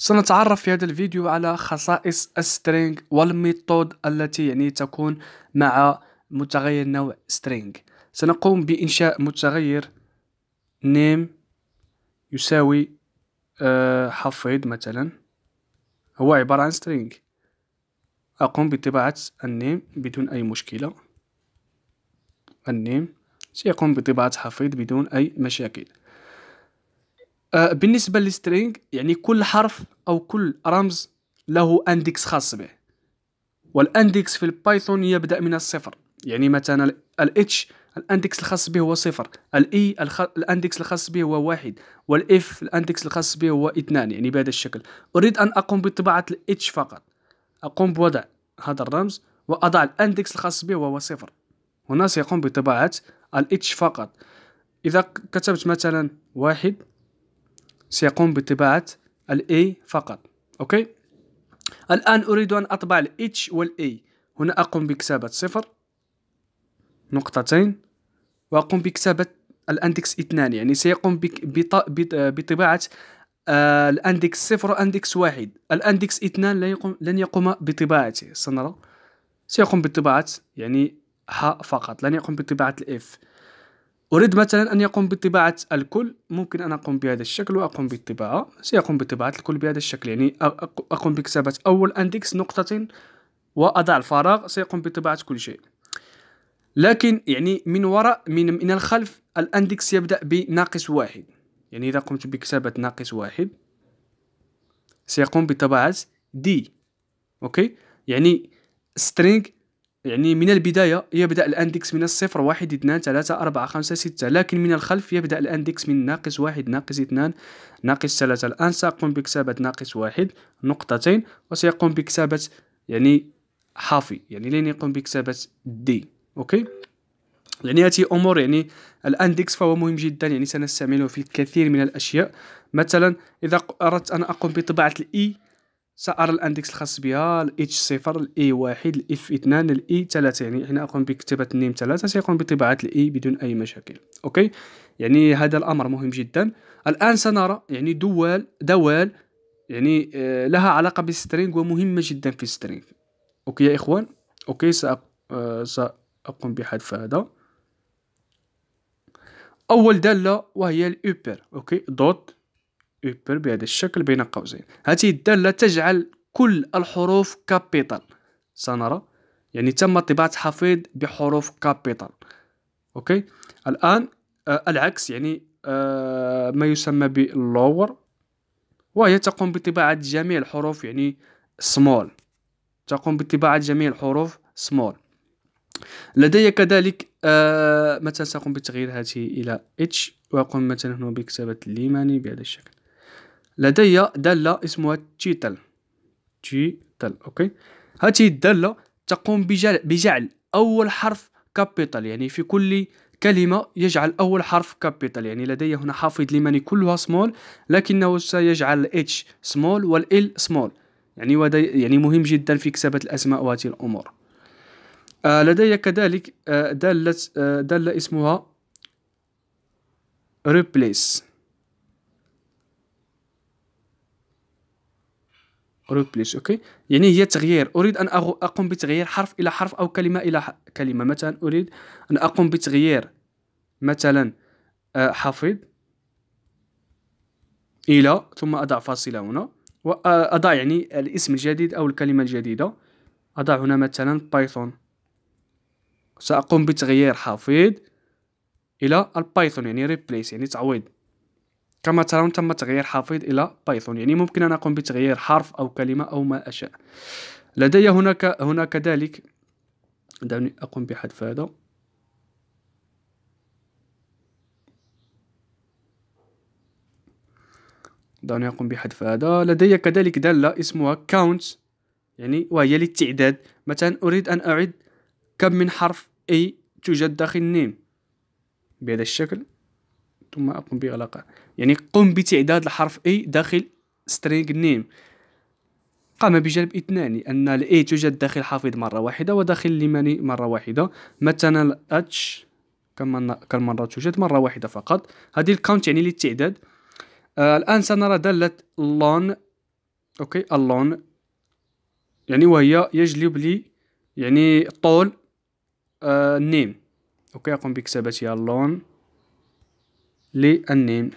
سنتعرف في هذا الفيديو على خصائص السترينج والميثود التي يعني تكون مع متغير نوع string سنقوم بإنشاء متغير نيم يساوي آه، حفيد مثلا هو عبارة عن string أقوم بطباعة النيم بدون أي مشكلة النيم سيقوم بطباعة حفيظ بدون أي مشاكل آه، بالنسبه للسترينج يعني كل حرف او كل رمز له اندكس خاص به والاندكس في البايثون يبدا من الصفر يعني مثلا H الاندكس الخاص به هو صفر الاي E الاندكس الخاص به هو واحد والاف الاندكس الخاص به هو اثنان يعني بهذا الشكل اريد ان اقوم بطباعه H فقط اقوم بوضع هذا الرمز واضع الاندكس الخاص به وهو صفر هنا سيقوم بطباعه H فقط اذا كتبت مثلا واحد سيقوم بطباعة ال A فقط أوكي الآن أريد أن أطبع ال H وال A هنا أقوم بكتابة صفر نقطتين وأقوم بكتابة الاندكس اثنان يعني سيقوم بطباعة آه، الاندكس صفر واندكس واحد الاندكس اثنان لن يقوم لن يقوم بطباعته سنرى سيقوم بطباعة يعني ح فقط لن يقوم بطباعة الاف أريد مثلا أن يقوم بطباعة الكل ممكن أن أقوم بهذا الشكل وأقوم بالطباعة سيقوم بطباعة الكل بهذا الشكل يعني أقوم بكتابة أول أندكس نقطة وأضع الفراغ سيقوم بطباعة كل شيء لكن يعني من وراء من من الخلف الاندكس يبدا بناقص واحد يعني اذا قمت بكتابه ناقص واحد سيقوم بطباعه دي اوكي يعني string يعني من البداية يبدأ الأندكس من الصفر واحد اثنان ثلاثة أربعة خمسة ستة لكن من الخلف يبدأ الأندكس من ناقص واحد ناقص اثنان ناقص ثلاثة الآن سأقوم بكتابة ناقص واحد نقطتين وسيقوم بكتابة يعني حافي يعني لين يقوم بكتابة دي أوكي يعني هذه امور يعني الاندكس فهو مهم جدا يعني سنستعمله في الكثير من الاشياء مثلا اذا اردت ان اقوم بطباعه الاي e، سأرى الاندكس الخاص بها الاتش صفر الاي واحد الاف اثنان الاي ثلاثة يعني حين اقوم بكتابة النيم ثلاثة سيقوم بطباعة الاي بدون اي مشاكل اوكي يعني هذا الامر مهم جدا الان سنرى يعني دوال دوال يعني آه، لها علاقة بالسترينج ومهمة جدا في السترينج اوكي يا اخوان اوكي آه، سأقوم بحذف هذا اول دالة وهي الاوبر اوكي دوت اوبر بهذا الشكل بين قوسين هذه الدالة تجعل كل الحروف كابيتال سنرى يعني تم طباعة حفيظ بحروف كابيتال اوكي الان آه العكس يعني آه ما يسمى باللور وهي تقوم بطباعة جميع الحروف يعني سمول تقوم بطباعة جميع الحروف سمول لدي كذلك آه مثلا سأقوم بتغيير هذه إلى اتش وأقوم مثلا هنا بكتابة ليماني بهذا الشكل لدي دالة اسمها تيتل تيتل أوكي هذه الدالة تقوم بجعل, بجعل أول حرف كابيتال يعني في كل كلمة يجعل أول حرف كابيتال يعني لدي هنا حافظ لمن كلها سمول لكنه سيجعل اتش سمول والال سمول يعني يعني مهم جدا في كتابة الأسماء وهذه الأمور آه لدي كذلك آه دالة آه دالة اسمها replace ريبليس اوكي يعني هي تغيير اريد ان اقوم بتغيير حرف الى حرف او كلمه الى كلمه مثلا اريد ان اقوم بتغيير مثلا آه، حفيظ الى ثم اضع فاصله هنا واضع آه، يعني الاسم الجديد او الكلمه الجديده اضع هنا مثلا بايثون ساقوم بتغيير حفيظ الى البايثون يعني ريبليس يعني تعويض كما ترون تم تغيير حافظ إلى بايثون يعني ممكن أن أقوم بتغيير حرف أو كلمة أو ما أشاء لدي هناك هناك كذلك دعني أقوم بحذف هذا دعني أقوم بحذف هذا لدي كذلك دالة اسمها count يعني وهي للتعداد مثلا أريد أن أعد كم من حرف اي توجد داخل نيم بهذا الشكل ثم أقوم بإغلاقه يعني قم بتعداد الحرف A داخل string name قام بجلب اثنان لأن الأي توجد داخل حافظ مرة واحدة وداخل اليمني مرة واحدة مثلا الاتش كما مرة توجد مرة واحدة فقط هذه الكاونت يعني للتعداد آه الآن سنرى دالة لون أوكي اللون يعني وهي يجلب لي يعني طول آه نيم أوكي أقوم بكتابتها اللون للنين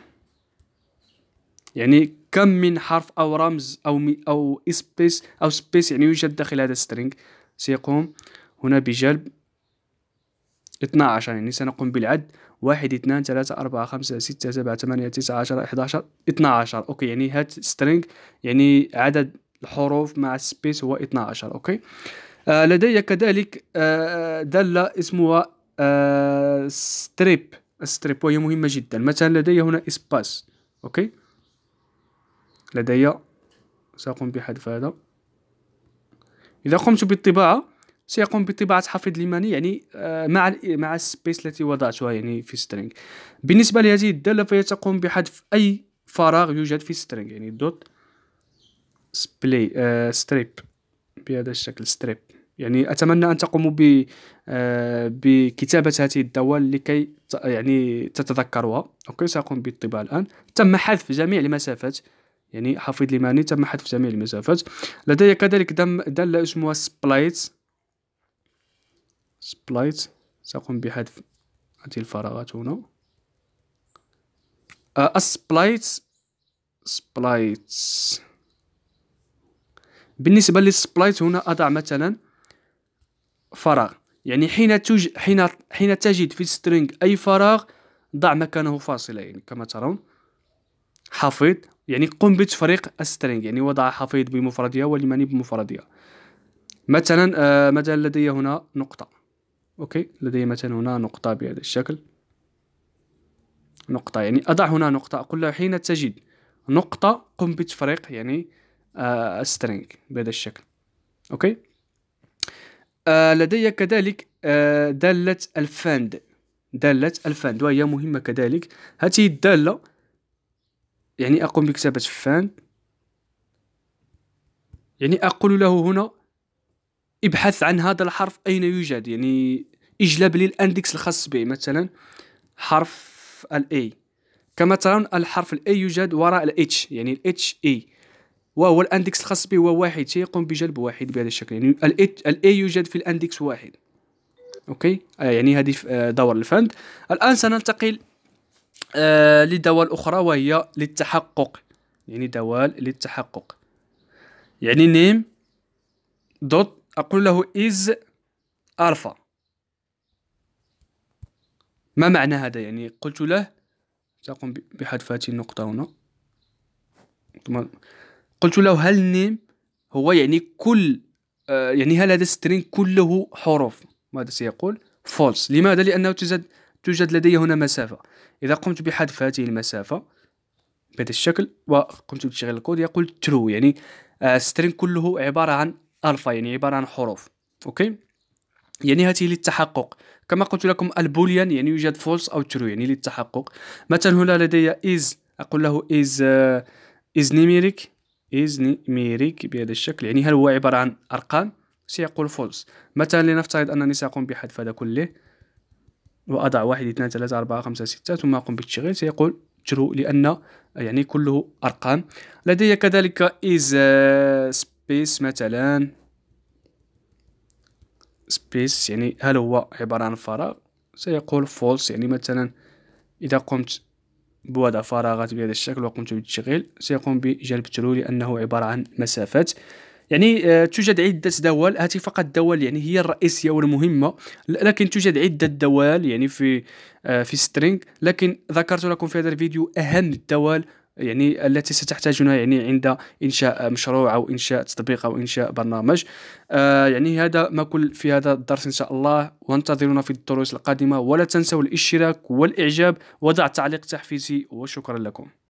يعني كم من حرف او رمز او او سبيس او سبيس يعني يوجد داخل هذا السترينج سيقوم هنا بجلب 12 يعني سنقوم بالعد 1 2 3 4 5 6 7 8 9 10 11 12 اوكي يعني هات سترينج يعني عدد الحروف مع السبيس هو 12 اوكي آه لدي كذلك آه داله اسمها آه ستريب الستريب وهي مهمة جدا مثلا لدي هنا اسباس اوكي لدي سأقوم بحذف هذا إذا قمت بالطباعة سيقوم بطباعة حفيد اليماني يعني مع مع السبيس التي وضعتها يعني في سترينج بالنسبة لهذه الدالة فهي تقوم بحذف أي فراغ يوجد في سترينج يعني دوت سبلي ستريب بهذا الشكل ستريب يعني اتمنى ان تقوموا ب آه، بكتابه هذه الدول لكي يعني تتذكروها اوكي ساقوم بالطباعه الان تم حذف جميع المسافات يعني حفيظ ليماني تم حذف جميع المسافات لدي كذلك دم داله اسمها سبلايت سبلايت ساقوم بحذف هذه الفراغات هنا آه، السبلايت سبلايت بالنسبه للسبلايت هنا اضع مثلا فراغ يعني حين تج... حين حين تجد في السترينغ اي فراغ ضع مكانه فاصله يعني كما ترون حفيظ يعني قم بتفريق السترينغ يعني وضع حفيظ بمفردها واليماني بمفردها مثلا آه مثلا لدي هنا نقطه اوكي لدي مثلا هنا نقطه بهذا الشكل نقطه يعني اضع هنا نقطه اقول له حين تجد نقطه قم بتفريق يعني آه السترينغ بهذا الشكل اوكي آه، لدي كذلك آه، دالة الفاند دالة الفاند وهي مهمة كذلك هذه الدالة يعني أقوم بكتابة فاند يعني أقول له هنا ابحث عن هذا الحرف أين يوجد يعني اجلب لي الاندكس الخاص به مثلا حرف الاي كما ترون الحرف الاي يوجد وراء الاتش يعني الاتش اي وهو الاندكس الخاص به هو واحد سيقوم بجلب واحد بهذا الشكل يعني الاي يوجد في الاندكس واحد اوكي آه، يعني هذه آه، دور الفند الان سننتقل آه، لدوال اخرى وهي للتحقق يعني دوال للتحقق يعني نيم دوت اقول له از الفا ما معنى هذا يعني قلت له تقوم بحذف هذه النقطه هنا قلت له هل نيم هو يعني كل آه، يعني هل هذا السترينج كله حروف ماذا سيقول فولس لماذا لأنه توجد توجد لدي هنا مسافة إذا قمت بحذف هذه المسافة بهذا الشكل وقمت بتشغيل الكود يقول ترو يعني السترينج آه، كله عبارة عن ألفا يعني عبارة عن حروف أوكي يعني هذه للتحقق كما قلت لكم البوليان يعني يوجد فولس أو ترو يعني للتحقق مثلا هنا لدي is أقول له is uh, is numeric is numeric بهذا الشكل يعني هل هو عبارة عن أرقام سيقول false مثلا لنفترض أنني سأقوم بحذف هذا كله وأضع واحد اثنان ثلاثة أربعة خمسة ستة ثم أقوم بالتشغيل سيقول true لأن يعني كله أرقام لدي كذلك is space مثلا space يعني هل هو عبارة عن فراغ سيقول false يعني مثلا إذا قمت بوضع فراغات بهذا الشكل وقمت بالتشغيل سيقوم بجلب الترو لأنه عبارة عن مسافات يعني آه، توجد عدة دوال هاتي فقط دوال يعني هي الرئيسية والمهمة لكن توجد عدة دوال يعني في آه، في سترينج لكن ذكرت لكم في هذا الفيديو أهم الدوال يعني التي ستحتاجنا يعني عند انشاء مشروع او انشاء تطبيق او انشاء برنامج آه يعني هذا ما كل في هذا الدرس ان شاء الله وانتظرونا في الدروس القادمه ولا تنسوا الاشتراك والاعجاب وضع تعليق تحفيزي وشكرا لكم